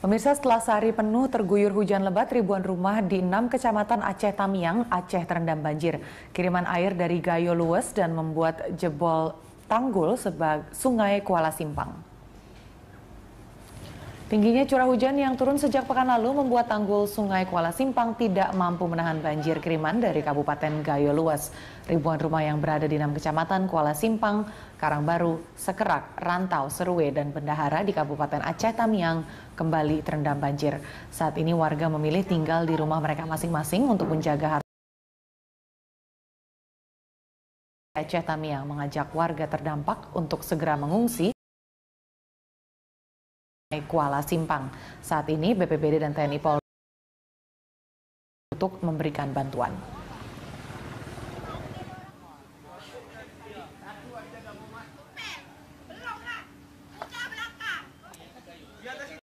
Pemirsa setelah sehari penuh terguyur hujan lebat ribuan rumah di enam kecamatan Aceh Tamiang, Aceh terendam banjir. Kiriman air dari Gayo luwes dan membuat jebol tanggul sebagai sungai Kuala Simpang. Tingginya curah hujan yang turun sejak pekan lalu membuat tanggul Sungai Kuala Simpang tidak mampu menahan banjir kiriman dari Kabupaten Gayo Luas. Ribuan rumah yang berada di enam kecamatan Kuala Simpang, Karangbaru, Sekerak, Rantau, Serue, dan Bendahara di Kabupaten Aceh Tamiang kembali terendam banjir. Saat ini warga memilih tinggal di rumah mereka masing-masing untuk menjaga harga. Aceh Tamiang mengajak warga terdampak untuk segera mengungsi Kuala Simpang. Saat ini BPBD dan TNI Polri untuk memberikan bantuan.